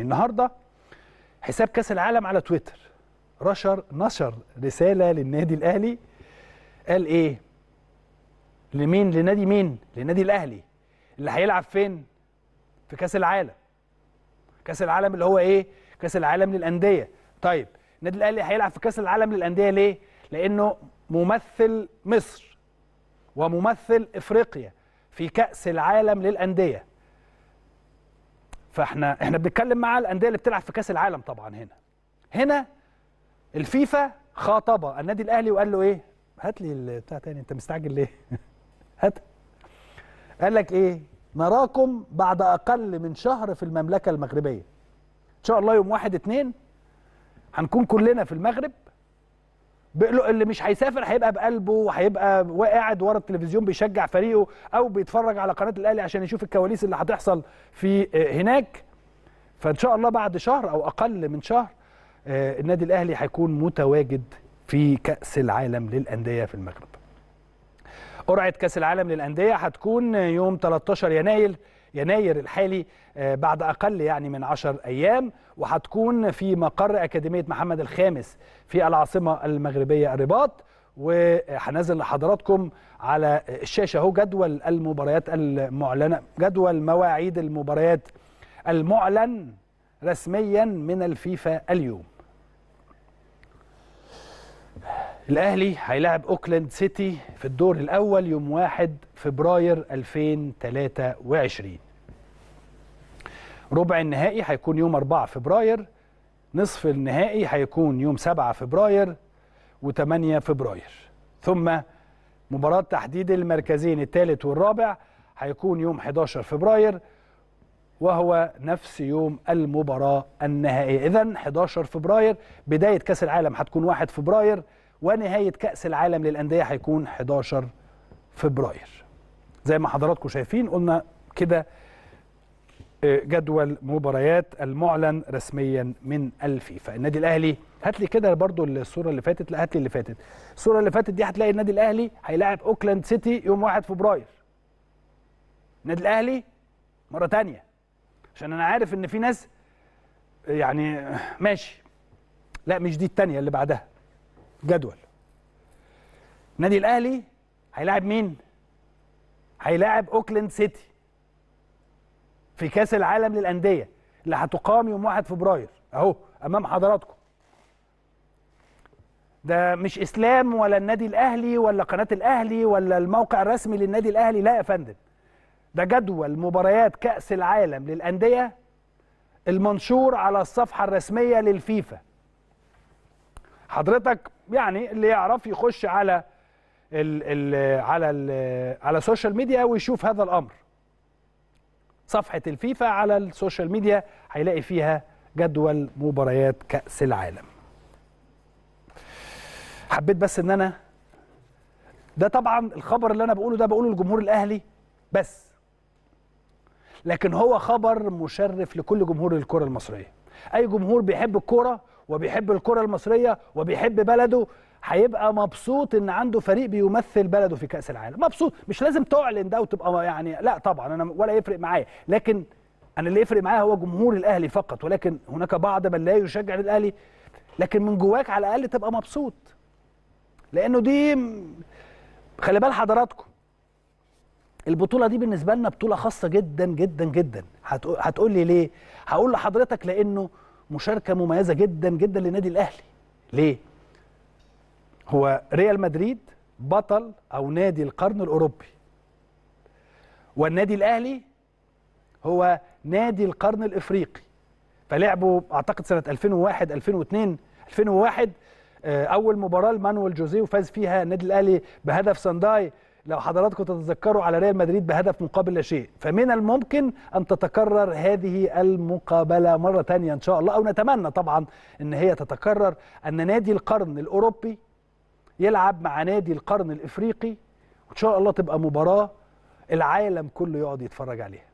النهارده حساب كاس العالم على تويتر رشر نشر رساله للنادي الاهلي قال ايه لمين لنادي مين للنادي الاهلي اللي هيلعب فين في كاس العالم كاس العالم اللي هو ايه كاس العالم للانديه طيب النادي الاهلي هيلعب في كاس العالم للانديه ليه لانه ممثل مصر وممثل افريقيا في كاس العالم للانديه فاحنا احنا بنتكلم مع الانديه اللي بتلعب في كاس العالم طبعا هنا هنا الفيفا خاطبه النادي الاهلي وقال له ايه هات لي البتاع تاني انت مستعجل ليه هات قال لك ايه نراكم بعد اقل من شهر في المملكه المغربيه ان شاء الله يوم واحد اتنين هنكون كلنا في المغرب اللي مش هيسافر هيبقى بقلبه وهيبقى قاعد ورا التلفزيون بيشجع فريقه او بيتفرج على قناه الاهلي عشان يشوف الكواليس اللي هتحصل في آه، هناك فان شاء الله بعد شهر او اقل من شهر آه، النادي الاهلي هيكون متواجد في كاس العالم للانديه في المغرب قرعه كاس العالم للانديه هتكون يوم 13 يناير يناير الحالي آه، بعد أقل يعني من 10 أيام وهتكون في مقر أكاديمية محمد الخامس في العاصمة المغربية الرباط وهنزل لحضراتكم على الشاشة اهو جدول المباريات المعلنة جدول مواعيد المباريات المعلن رسميا من الفيفا اليوم الاهلي هيلاعب اوكلاند سيتي في الدور الاول يوم 1 فبراير 2023 ربع النهائي هيكون يوم 4 فبراير نصف النهائي هيكون يوم 7 فبراير و8 فبراير ثم مباراة تحديد المركزين الثالث والرابع هيكون يوم 11 فبراير وهو نفس يوم المباراة النهائية إذا 11 فبراير بداية كأس العالم هتكون 1 فبراير ونهايه كاس العالم للانديه هيكون 11 فبراير زي ما حضراتكم شايفين قلنا كده آه، جدول مباريات المعلن رسميا من الفيفا النادي الاهلي هات لي كده برضو الصوره اللي فاتت لا هات لي اللي فاتت الصوره اللي فاتت دي هتلاقي النادي الاهلي هيلاعب اوكلاند سيتي يوم 1 فبراير النادي الاهلي مره تانية عشان انا عارف ان في ناس يعني ماشي لا مش دي التانية اللي بعدها جدول النادي الاهلي هيلاعب مين هيلاعب اوكلاند سيتي في كاس العالم للانديه اللي هتقام يوم 1 فبراير اهو امام حضراتكم ده مش اسلام ولا النادي الاهلي ولا قناه الاهلي ولا الموقع الرسمي للنادي الاهلي لا يا فندم ده جدول مباريات كاس العالم للانديه المنشور على الصفحه الرسميه للفيفا حضرتك يعني اللي يعرف يخش على ال ال على ال على السوشيال ميديا ويشوف هذا الامر صفحه الفيفا على السوشيال ميديا هيلاقي فيها جدول مباريات كاس العالم حبيت بس ان انا ده طبعا الخبر اللي انا بقوله ده بقوله لجمهور الاهلي بس لكن هو خبر مشرف لكل جمهور الكره المصريه اي جمهور بيحب الكوره وبيحب الكره المصريه وبيحب بلده هيبقى مبسوط ان عنده فريق بيمثل بلده في كاس العالم مبسوط مش لازم تعلن ده وتبقى يعني لا طبعا انا ولا يفرق معايا لكن انا اللي يفرق معايا هو جمهور الاهلي فقط ولكن هناك بعض من لا يشجع الاهلي لكن من جواك على الاقل تبقى مبسوط لانه دي خلي بال حضراتكم البطوله دي بالنسبه لنا بطوله خاصه جدا جدا جدا هتقول لي ليه هقول لحضرتك لانه مشاركه مميزه جدا جدا للنادي الاهلي ليه هو ريال مدريد بطل او نادي القرن الاوروبي والنادي الاهلي هو نادي القرن الافريقي فلعبوا اعتقد سنه 2001 2002 2001 اول مباراه لمانويل جوزيه وفاز فيها النادي الاهلي بهدف سانداي لو حضراتكم تتذكروا على ريال مدريد بهدف مقابل لا شيء فمن الممكن أن تتكرر هذه المقابلة مرة ثانيه إن شاء الله أو نتمنى طبعا أن هي تتكرر أن نادي القرن الأوروبي يلعب مع نادي القرن الإفريقي وإن شاء الله تبقى مباراة العالم كله يقعد يتفرج عليها